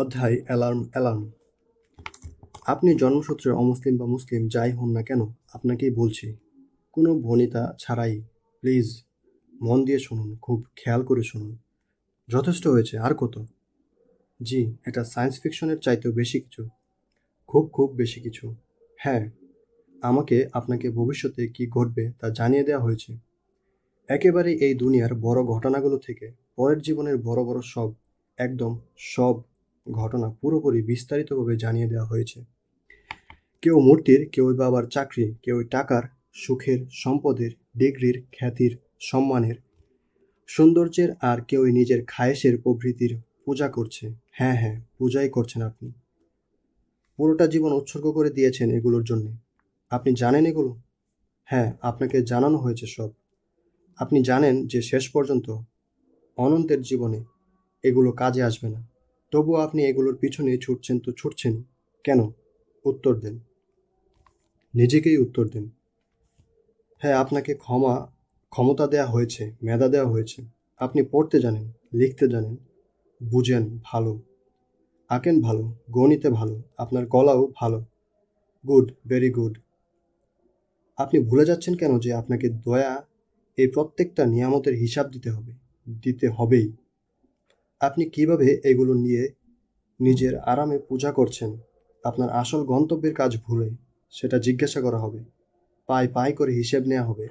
অধ্যায় alarm alarm আপনি জন্মসূত্রে অমুসলিম বা মুসলিম যাই হন না কেন আপনাকেই বলছি কোনো ভনিতা ছাড়াই প্লিজ মন দিয়ে শুনুন খুব খেয়াল করে শুনুন যথেষ্ট হয়েছে আর কত জি এটা সায়েন্স ফিকশনের চাইতেও বেশি কিছু খুব খুব বেশি কিছু হ্যাঁ আমাকে আপনাকে ভবিষ্যতে কি ঘটবে তা জানিয়ে দেওয়া হয়েছে একেবারে এই দুনিয়ার বড় ঘটনাগুলো থেকে পরের জীবনের বড় বড় সব একদম সব ঘটনা পুরোপুরি বিস্তারিতভাবে জানিয়ে দেওয়া হয়েছে কেউ মূর্তির কেউ বাবার চাকরি কেউ টাকার সুখের সম্পদের ডিগ্রির খ্যাতির সম্মানের সৌন্দর্যের আর কেউই নিজের খায়েশের প্রভৃতির পূজা করছে হ্যাঁ হ্যাঁ পূজাই করছেন আপনি পুরোটা জীবন উৎসর্গ করে দিয়েছেন এগুলোর জন্য আপনি জানেন এগুলো হ্যাঁ আপনাকে জানানো হয়েছে সব আপনি জানেন যে শেষ পর্যন্ত অনন্তের জীবনে এগুলো কাজে আসবে না তবুও আপনি এগুলোর পিছনে ছুটছেন তো ছুটছেন কেন উত্তর দেন নিজেকেই উত্তর দেন হ্যাঁ আপনাকে ক্ষমা ক্ষমতা দেয়া হয়েছে মেধা দেওয়া হয়েছে আপনি পড়তে জানেন লিখতে জানেন বুঝেন ভালো আঁকেন ভালো গণিতে ভালো আপনার গলাও ভালো গুড ভেরি গুড আপনি ভুলে যাচ্ছেন কেন যে আপনাকে দয়া এই প্রত্যেকটা নিয়ামতের হিসাব দিতে হবে দিতে হবেই আপনি কিভাবে এগুলো নিয়ে নিজের আরামে পূজা করছেন আপনার আসল গন্তব্যের কাজ ভুলে সেটা জিজ্ঞাসা করা হবে পায়ে পায় করে হিসেব নেওয়া হবে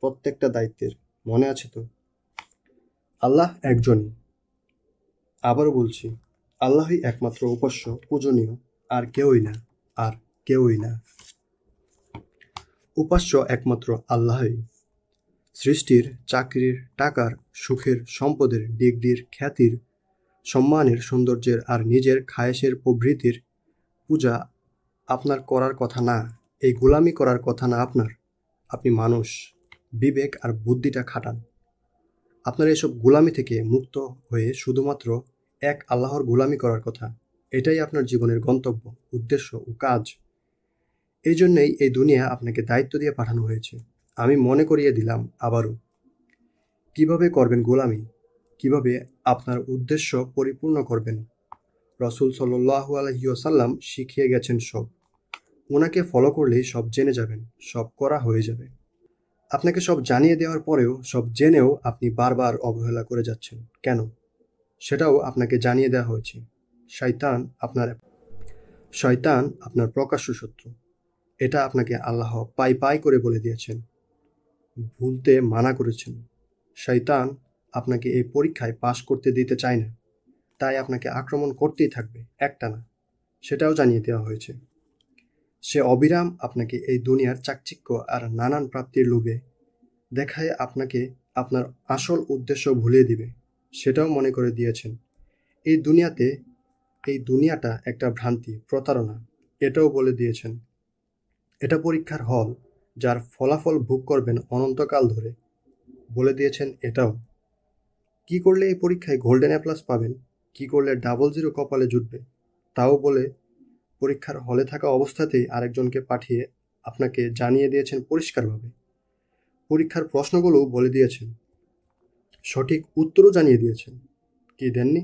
প্রত্যেকটা দায়িত্বের মনে আছে তো আল্লাহ একজনই আবারও বলছি আল্লাহই একমাত্র উপাস্য পূজনীয় আর কেউই না আর কেউই না উপাস্য একমাত্র আল্লাহই সৃষ্টির চাকরির টাকার সুখের সম্পদের ডিগ্রির খ্যাতির সম্মানের সৌন্দর্যের আর নিজের খায়েশের প্রভৃতির পূজা আপনার করার কথা না এই গোলামি করার কথা না আপনার আপনি মানুষ বিবেক আর বুদ্ধিটা খাটান আপনার এসব গোলামি থেকে মুক্ত হয়ে শুধুমাত্র এক আল্লাহর গোলামি করার কথা এটাই আপনার জীবনের গন্তব্য উদ্দেশ্য ও কাজ এই জন্যেই এই দুনিয়া আপনাকে দায়িত্ব দিয়ে পাঠানো হয়েছে আমি মনে করিয়ে দিলাম আবারও কিভাবে করবেন গোলামি কিভাবে আপনার উদ্দেশ্য পরিপূর্ণ করবেন রসুল সাল্লাহ আলহিউসাল্লাম শিখিয়ে গেছেন সব ওনাকে ফলো করলেই সব জেনে যাবেন সব করা হয়ে যাবে আপনাকে সব জানিয়ে দেওয়ার পরেও সব জেনেও আপনি বারবার অবহেলা করে যাচ্ছেন কেন সেটাও আপনাকে জানিয়ে দেওয়া হয়েছে শয়তান আপনার শয়তান আপনার প্রকাশ্য শত্রু এটা আপনাকে আল্লাহ পাই পাই করে বলে দিয়েছেন ভুলতে মানা করেছেন শয়তান আপনাকে এই পরীক্ষায় পাশ করতে দিতে চায় না তাই আপনাকে আক্রমণ করতেই থাকবে একটা না সেটাও জানিয়ে দেওয়া হয়েছে সে অবিরাম আপনাকে এই দুনিয়ার চাকচিক্য আর নানান প্রাপ্তির লোভে দেখায় আপনাকে আপনার আসল উদ্দেশ্য ভুলিয়ে দিবে সেটাও মনে করে দিয়েছেন এই দুনিয়াতে এই দুনিয়াটা একটা ভ্রান্তি প্রতারণা এটাও বলে দিয়েছেন এটা পরীক্ষার হল যার ফলাফল ভোগ করবেন অনন্তকাল ধরে বলে দিয়েছেন এটাও কি করলে এই পরীক্ষায় গোল্ডেন এ প্লাস পাবেন কি করলে ডাবল জিরো কপালে জুটবে তাও বলে পরীক্ষার হলে থাকা অবস্থাতেই আরেকজনকে পাঠিয়ে আপনাকে জানিয়ে দিয়েছেন পরিষ্কারভাবে পরীক্ষার প্রশ্নগুলোও বলে দিয়েছেন সঠিক উত্তরও জানিয়ে দিয়েছেন কি দেননি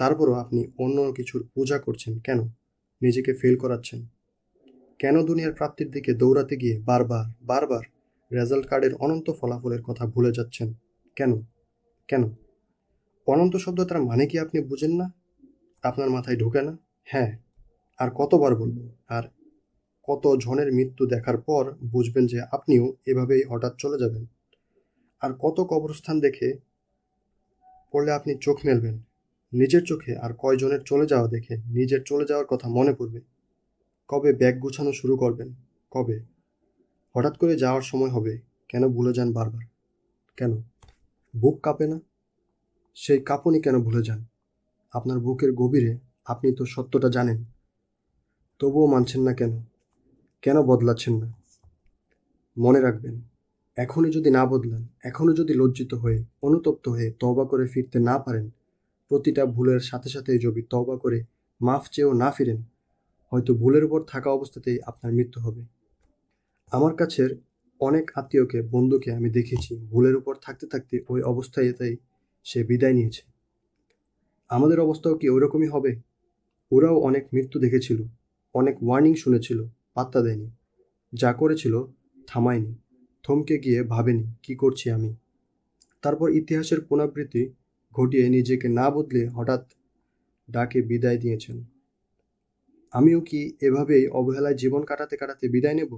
তারপরও আপনি অন্য কিছুর পূজা করছেন কেন নিজেকে ফেল করাচ্ছেন কেন দুনিয়ার প্রাপ্তির দিকে দৌড়াতে গিয়ে বারবার বারবার রেজাল্ট কার্ডের অনন্ত ফলাফলের কথা ভুলে যাচ্ছেন কেন কেন অনন্ত শব্দ তার মানে কি আপনি বুঝেন না আপনার মাথায় ঢোকে না হ্যাঁ আর কতবার বলব আর কত জনের মৃত্যু দেখার পর বুঝবেন যে আপনিও এভাবেই হঠাৎ চলে যাবেন আর কত কবরস্থান দেখে পড়লে আপনি চোখ মেলবেন নিজের চোখে আর কয়জনের চলে যাওয়া দেখে নিজের চলে যাওয়ার কথা মনে পড়বে কবে ব্যাগ গুছানো শুরু করবেন কবে হঠাৎ করে যাওয়ার সময় হবে কেন ভুলে যান বারবার কেন বুক কাঁপে না সেই কাঁপুনি কেন ভুলে যান আপনার বুকের গভীরে আপনি তো সত্যটা জানেন তবুও মানছেন না কেন কেন বদলাচ্ছেন না মনে রাখবেন এখনই যদি না বদলান এখনও যদি লজ্জিত হয়ে অনুতপ্ত হয়ে তবা করে ফিরতে না পারেন প্রতিটা ভুলের সাথে সাথে যদি তবা করে মাফ চেয়েও না ফিরেন হয়তো ভুলের উপর থাকা অবস্থাতেই আপনার মৃত্যু হবে আমার কাছের অনেক আত্মীয়কে বন্ধুকে আমি দেখেছি ভুলের উপর থাকতে থাকতে ওই অবস্থায় তাই সে বিদায় নিয়েছে আমাদের অবস্থাও কি ওরকমই হবে ওরাও অনেক মৃত্যু দেখেছিল অনেক ওয়ার্নিং শুনেছিল পাত্তা দেয়নি যা করেছিল থামায়নি থমকে গিয়ে ভাবেনি কি করছি আমি তারপর ইতিহাসের পুনরাবৃত্তি ঘটিয়ে নিজেকে না বদলে হঠাৎ ডাকে বিদায় দিয়েছেন আমিও কি এভাবেই অবহেলায় জীবন কাটাতে কাটাতে বিদায় নেব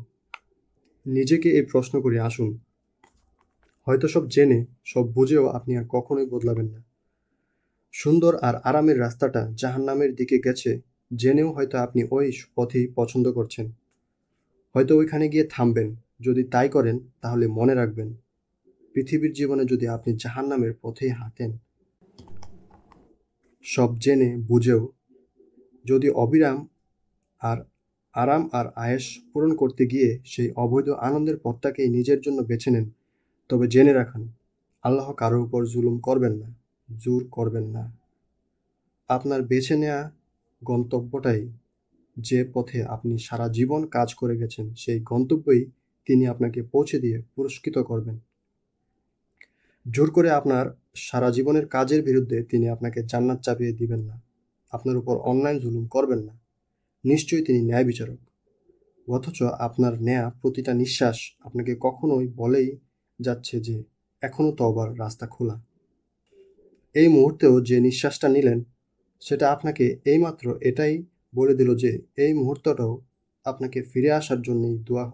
নিজেকে এই প্রশ্ন করে আসুন হয়তো সব জেনে সব বুঝেও আপনি আর কখনোই বদলাবেন না সুন্দর আর আরামের রাস্তাটা জাহান্নামের দিকে গেছে জেনেও হয়তো আপনি ওই পথেই পছন্দ করছেন হয়তো ওইখানে গিয়ে থামবেন যদি তাই করেন তাহলে মনে রাখবেন পৃথিবীর জীবনে যদি আপনি জাহান্নামের পথেই হাঁটেন সব জেনে বুঝেও যদি অবিরাম আর আরাম আর আয়েস পূরণ করতে গিয়ে সেই অবৈধ আনন্দের পথটাকেই নিজের জন্য বেছে নেন তবে জেনে রাখুন আল্লাহ কারোর উপর জুলুম করবেন না জোর করবেন না আপনার বেছে নেয়া গন্তব্যটাই যে পথে আপনি সারা জীবন কাজ করে গেছেন সেই গন্তব্যই তিনি আপনাকে পৌঁছে দিয়ে পুরস্কৃত করবেন জোর করে আপনার সারা জীবনের কাজের বিরুদ্ধে তিনি আপনাকে জান্নাত চাপিয়ে দিবেন না আপনার উপর অনলাইন জুলুম করবেন না নিশ্চয়ই তিনি ন্যায় বিচারক অথচ আপনার নেয়া প্রতিটা নিঃশ্বাস আপনাকে কখনোই বলেই যাচ্ছে যে এখনও আবার রাস্তা খোলা এই মুহূর্তেও যে নিঃশ্বাসটা নিলেন সেটা আপনাকে এইমাত্র এটাই বলে দিল যে এই মুহূর্তটাও আপনাকে ফিরে আসার জন্যই দোয়া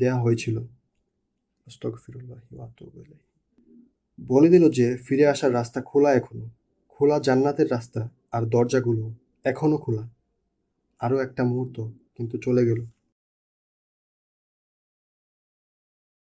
দেয়া হয়েছিল বলে দিল যে ফিরে আসার রাস্তা খোলা এখনো খোলা জান্নাতের রাস্তা আর দরজাগুলো এখনও খোলা আরও একটা মুহূর্ত কিন্তু চলে গেল